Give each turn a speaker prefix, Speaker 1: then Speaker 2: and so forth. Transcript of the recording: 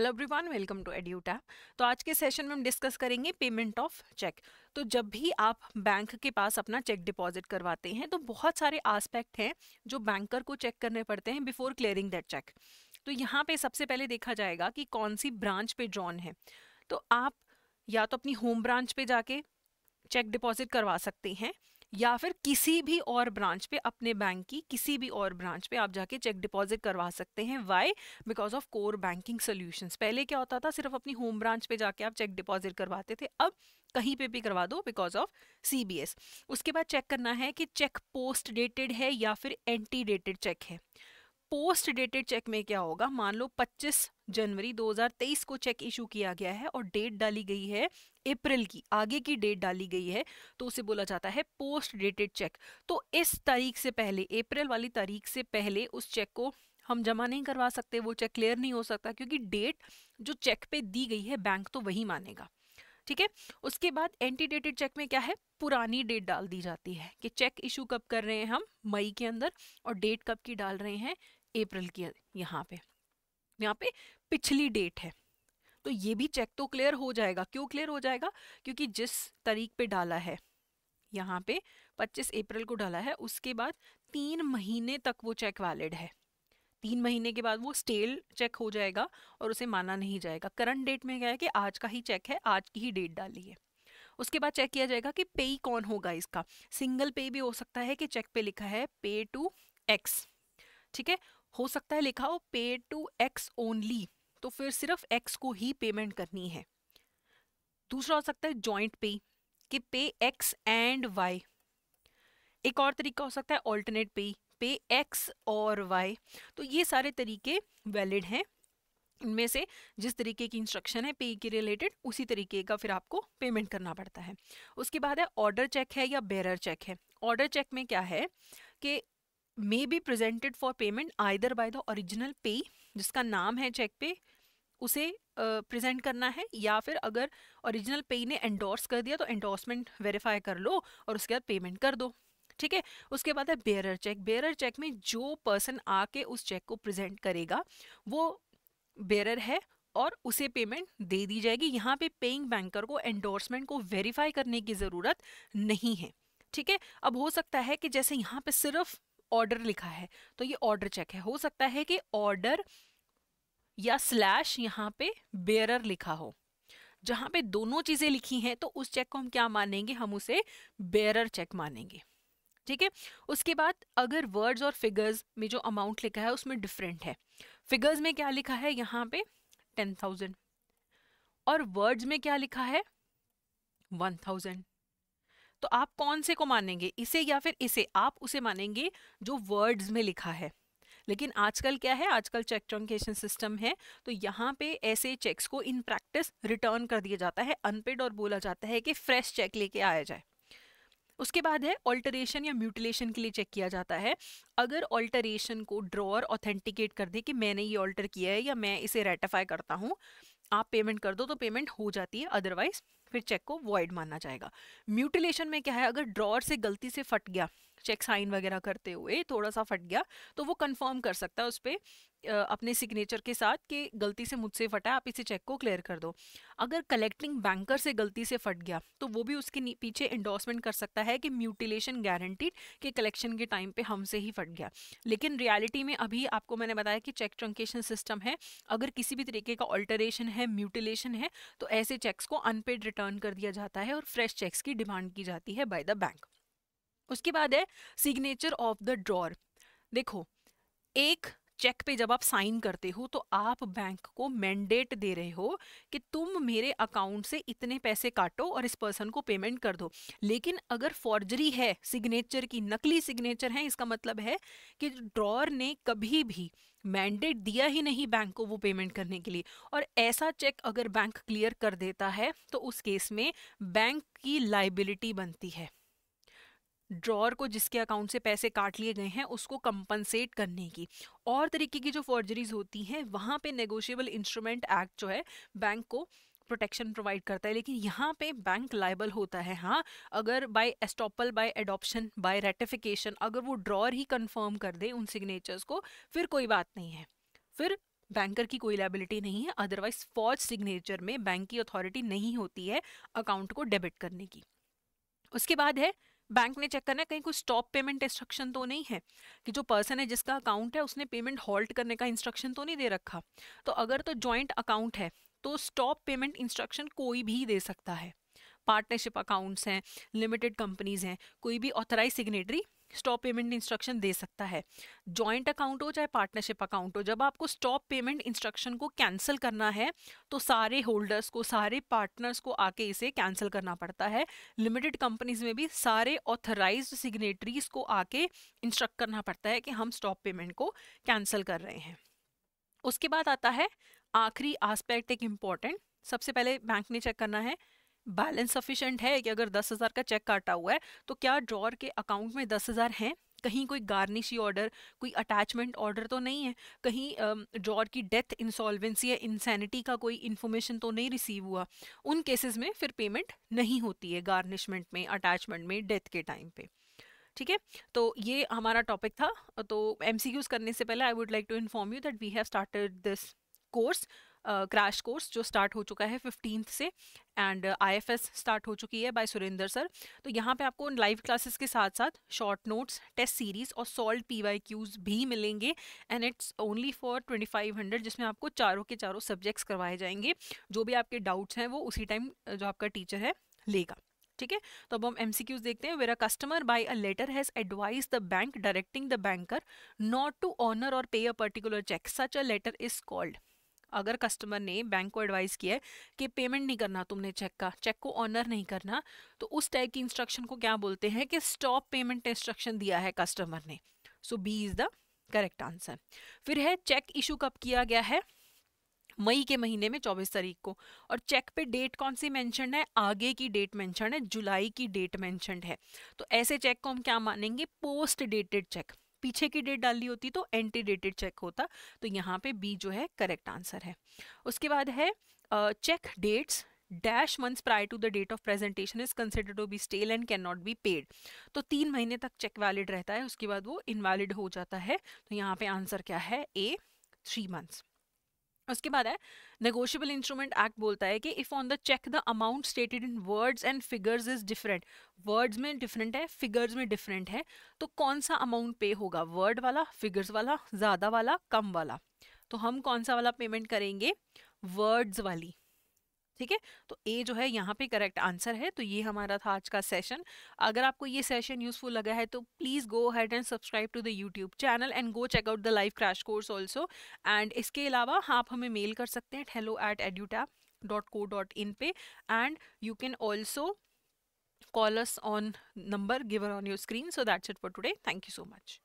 Speaker 1: hello everyone welcome to Edutap तो आज के सेशन में हम डिस्कस करेंगे पेमेंट ऑफ चेक तो जब भी आप बैंक के पास अपना चेक डिपॉजिट करवाते हैं तो बहुत सारे आस्पेक्ट हैं जो बैंकर को चेक करने पड़ते हैं बिफोर क्लियरिंग दैट चेक तो यहाँ पे सबसे पहले देखा जाएगा कि कौन सी ब्रांच पे ड्रॉन है तो आप या तो अपनी होम ब्रांच पे जाके चेक डिपॉजिट करवा सकते हैं या फिर किसी भी और ब्रांच पे अपने बैंक की किसी भी और ब्रांच पे आप जाके चेक डिपॉजिट करवा सकते हैं why because of core banking solutions पहले क्या होता था सिर्फ अपनी होम ब्रांच पे जाके आप चेक डिपॉजिट करवाते थे अब कहीं पे भी करवा दो बिकॉज ऑफ एस उसके बाद चेक करना है कि चेक पोस्ट डेटेड है या फिर एंटी डेटेड चेक है पोस्ट डेटेड चेक में क्या होगा मान लो 25 जनवरी 2023 को चेक इशू किया गया है और डेट डाली गई है अप्रैल की आगे की डेट डाली गई है तो उसे बोला जाता है पोस्ट डेटेड चेक तो इस तारीख से पहले अप्रैल वाली तारीख से पहले उस चेक को हम जमा नहीं करवा सकते वो चेक क्लियर नहीं हो सकता क्योंकि डेट जो चेक पे दी गई है बैंक तो वही मानेगा ठीक है उसके बाद एंटी डेटेड चेक में क्या है पुरानी डेट डाल दी जाती है कि चेक इशू कब कर रहे हैं हम मई के अंदर और डेट कब की डाल रहे हैं अप्रैल की यहाँ पे यहाँ पे पिछली डेट है तो ये भी चेक तो क्लियर हो जाएगा क्यों क्लियर हो जाएगा क्योंकि जिस तारीख पे डाला है यहाँ पे 25 अप्रैल को डाला है उसके बाद तीन महीने तक वो चेक वैलिड है तीन महीने के बाद वो स्टेल चेक हो जाएगा और उसे माना नहीं जाएगा करंट डेट में क्या है कि आज का ही चेक है आज की ही डेट डाली है उसके बाद चेक किया जाएगा कि पे कौन होगा इसका सिंगल पे भी हो सकता है कि चेक पे लिखा है पे टू एक्स ठीक है हो सकता है लिखा हो पे टू एक्स ओनली तो फिर सिर्फ एक्स को ही पेमेंट करनी है दूसरा हो सकता है जॉइंट पे कि पे एक्स एंड वाई एक और तरीका हो सकता है ऑल्टरनेट पे पे एक्स और वाई तो ये सारे तरीके वैलिड हैं इनमें से जिस तरीके की इंस्ट्रक्शन है पे के रिलेटेड उसी तरीके का फिर आपको पेमेंट करना पड़ता है उसके बाद है ऑर्डर चेक है या बेरर चेक है ऑर्डर चेक में क्या है कि may be presented for payment either by the original payee जिसका नाम है चेक पे उसे प्रेजेंट uh, करना है या फिर अगर ओरिजिनल पे ने एंडोर्स कर दिया तो एंडोर्समेंट वेरीफाई कर लो और उसके बाद पेमेंट कर दो ठीक है उसके बाद है बेरर चेक बेरर चेक में जो पर्सन आके उस चेक को प्रेजेंट करेगा वो बेरर है और उसे पेमेंट दे दी जाएगी यहाँ पे पेइंग बैंकर को एंडोर्समेंट को वेरीफाई करने की ज़रूरत नहीं है ठीक है अब हो सकता है कि जैसे यहाँ पे सिर्फ ऑर्डर लिखा है तो ये ऑर्डर चेक है हो सकता है कि ऑर्डर या स्लैश यहाँ पे बेरर लिखा हो जहाँ पे दोनों चीज़ें लिखी हैं तो उस चेक को हम क्या मानेंगे हम उसे बेरर चेक मानेंगे ठीक है उसके बाद अगर वर्ड्स और फिगर्स में जो अमाउंट लिखा है उसमें डिफरेंट है फिगर्स में क्या लिखा है यहाँ पे टेन थाउजेंड और वर्ड्स में क्या लिखा है वन थाउजेंड तो आप कौन से को मानेंगे इसे या फिर इसे आप उसे मानेंगे जो वर्ड्स में लिखा है लेकिन आजकल क्या है आजकल चेक ट्रंकेशन सिस्टम है तो यहाँ पे ऐसे चेक्स को इन प्रैक्टिस रिटर्न कर दिया जाता है अनपेड और बोला जाता है कि फ्रेश चेक लेके आया जाए उसके बाद है ऑल्टरेशन या म्यूटिलेशन के लिए चेक किया जाता है अगर ऑल्टरेशन को ड्रॉअर ऑथेंटिकेट कर दे कि मैंने ये ऑल्टर किया है या मैं इसे रेटिफाई करता हूँ आप पेमेंट कर दो तो पेमेंट हो जाती है अदरवाइज फिर चेक को वॉइड मानना जाएगा म्यूटिलेशन में क्या है अगर ड्रॉर से गलती से फट गया चेक साइन वगैरह करते हुए थोड़ा सा फट गया तो वो कन्फर्म कर सकता है उस पर अपने सिग्नेचर के साथ कि गलती से मुझसे फटा आप इसी चेक को क्लियर कर दो अगर कलेक्टिंग बैंकर से गलती से फट गया तो वो भी उसके पीछे इंडोर्समेंट कर सकता है कि म्यूटिलेशन गारंटीड कि कलेक्शन के टाइम पे हमसे ही फट गया लेकिन रियलिटी में अभी आपको मैंने बताया कि चेक ट्रंकेशन सिस्टम है अगर किसी भी तरीके का ऑल्टरेशन है म्यूटिलेशन है तो ऐसे चेक्स को अनपेड रिटर्न कर दिया जाता है और फ्रेश चेक्स की डिमांड की जाती है बाय द बैंक उसके बाद है सिग्नेचर ऑफ द ड्रॉर देखो एक चेक पे जब आप साइन करते हो तो आप बैंक को मैंडेट दे रहे हो कि तुम मेरे अकाउंट से इतने पैसे काटो और इस पर्सन को पेमेंट कर दो लेकिन अगर फॉर्जरी है सिग्नेचर की नकली सिग्नेचर है इसका मतलब है कि ड्रॉर ने कभी भी मैंडेट दिया ही नहीं बैंक को वो पेमेंट करने के लिए और ऐसा चेक अगर बैंक क्लियर कर देता है तो उस केस में बैंक की लाइबिलिटी बनती है ड्रॉर को जिसके अकाउंट से पैसे काट लिए गए हैं उसको कंपनसेट करने की और तरीके की जो फॉर्जरीज होती हैं वहाँ पे नेगोशिएबल इंस्ट्रूमेंट एक्ट जो है बैंक को प्रोटेक्शन प्रोवाइड करता है लेकिन यहाँ पे बैंक लाइबल होता है हाँ अगर by estoppel by adoption by ratification अगर वो ड्रॉर ही कंफर्म कर दे उन सिग्नेचर्स को फिर कोई बात नहीं है फिर बैंकर की कोई लाइबिलिटी नहीं है अदरवाइज फॉर्ज सिग्नेचर में बैंक की अथॉरिटी नहीं होती है अकाउंट को डेबिट करने की उसके बाद है बैंक ने चेक करना है कहीं कोई स्टॉप पेमेंट इंस्ट्रक्शन तो नहीं है कि जो पर्सन है जिसका अकाउंट है उसने पेमेंट हॉल्ट करने का इंस्ट्रक्शन तो नहीं दे रखा तो अगर तो ज्वाइंट अकाउंट है तो स्टॉप पेमेंट इंस्ट्रक्शन कोई भी दे सकता है पार्टनरशिप अकाउंट्स हैं लिमिटेड कंपनीज हैं कोई भी authorise signatory stop payment instruction दे सकता है जॉइंट अकाउंट हो चाहे पार्टनरशिप अकाउंट हो जब आपको स्टॉप पेमेंट इंस्ट्रक्शन को कैंसिल करना है तो सारे होल्डर्स को सारे पार्टनर्स को आके इसे कैंसिल करना पड़ता है लिमिटेड कंपनीज में भी सारे ऑथराइज सिग्नेटरीज को आके इंस्ट्रक्ट करना पड़ता है कि हम स्टॉप पेमेंट को कैंसिल कर रहे हैं उसके बाद आता है आखिरी आस्पेक्ट एक इम्पॉर्टेंट सबसे पहले बैंक ने चेक करना है बैलेंस सफिशेंट है कि अगर दस हज़ार का चेक काटा हुआ है तो क्या ड्रॉर के अकाउंट में दस हज़ार हैं कहीं कोई गार्निशी ऑर्डर कोई अटैचमेंट ऑर्डर तो नहीं है कहीं ड्रॉर की डेथ इंसॉल्वेंसी या इंसैनिटी का कोई इन्फॉर्मेशन तो नहीं रिसीव हुआ उन केसेस में फिर पेमेंट नहीं होती है गार्निशमेंट में अटैचमेंट में डेथ के टाइम पे ठीक है तो ये हमारा टॉपिक था तो एम करने से पहले I would like to inform you that we have started this course crash course जो स्टार्ट हो चुका है फिफ्टीन से एंड आई स्टार्ट हो चुकी है बाय सुरेंद्र सर तो यहाँ पे आपको लाइव क्लासेस के साथ साथ शॉर्ट नोट्स टेस्ट सीरीज और सॉल्ट पी वाई क्यूज भी मिलेंगे and it's only for twenty five hundred जिसमें आपको चारों के चारों सब्जेक्ट्स करवाए जाएंगे जो भी आपके डाउट्स हैं वो उसी टाइम जो आपका टीचर है लेगा ठीक है तो अब हम एम देखते हैं where a customer by a letter has advise the bank directing the banker not to honour और pay a particular cheque such a letter is called अगर कस्टमर ने बैंक को एडवाइस किया है कि पेमेंट नहीं करना तुमने चेक का चेक को ऑनर नहीं करना तो उस टाइप की इंस्ट्रक्शन को क्या बोलते हैं कि स्टॉप पेमेंट इंस्ट्रक्शन दिया है कस्टमर ने so B is the correct answer फिर है चेक इशू कब किया गया है मई के महीने में 24 तारीख को और चेक पे डेट कौन सी मेंशन है आगे की डेट मेंशन है जुलाई की डेट मेंशन है तो ऐसे चेक को हम क्या मानेंगे पोस्ट डेटेड चेक पीछे की डेट डालनी होती तो एंटी डेटेड चेक होता तो यहाँ पे बी जो है करेक्ट आंसर है उसके बाद है cheque dates dash months prior to the date of presentation is consider to be stale and can not be paid तो तीन महीने तक चेक वैलिड रहता है उसके बाद वो इनवैलिड हो जाता है तो यहाँ पे आंसर क्या है ए थ्री मंथ्स उसके बाद है नेगोशियबल इंस्ट्रूमेंट एक्ट बोलता है कि if on the cheque the amount stated in words and figures is different words में डिफरेंट है फिगर्स में डिफरेंट है तो कौन सा अमाउंट पे होगा वर्ड वाला फिगर्स वाला ज़्यादा वाला कम वाला तो हम कौन सा वाला पेमेंट करेंगे वर्ड्स वाली ठीक है तो ए जो है यहाँ पे करेक्ट आंसर है तो ये हमारा था आज का सेशन अगर आपको ये सेशन यूजफुल लगा है तो please go ahead and subscribe to the YouTube channel and go check out the live crash course also and इसके अलावा हाँ आप हमें मेल कर सकते हैं hello at Edutap dot co dot in पे and you can also call us on number given on your screen so that's it for today thank you so much